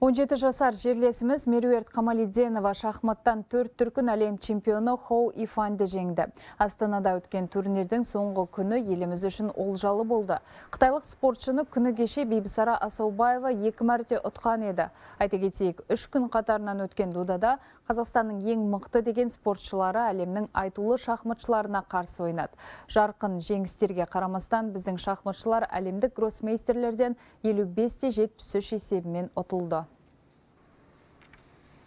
17 жасар жерлесіміз Меруерт Қамалидзенова шахматтан төрт түркін әлем чемпионы Хоу Ифанды жеңді. Астанада өткен турнирдің соңғы күні еліміз үшін олжалы болды. Қытайлық спортшыны күні кеше Бейбісара Асаубаева екі мәрте ұтқан еді. Айты кетейік, үш күн қатарынан өткен додада Қазақстанның ең мықты деген спортшылары әлемнің айтулы шахматшыларына қарсы ойнады. Жарқын жеңістерге қарамастан біздің шахматшылар әлемдік гроссмейстерлерден 55-73 есебімен ұтылды.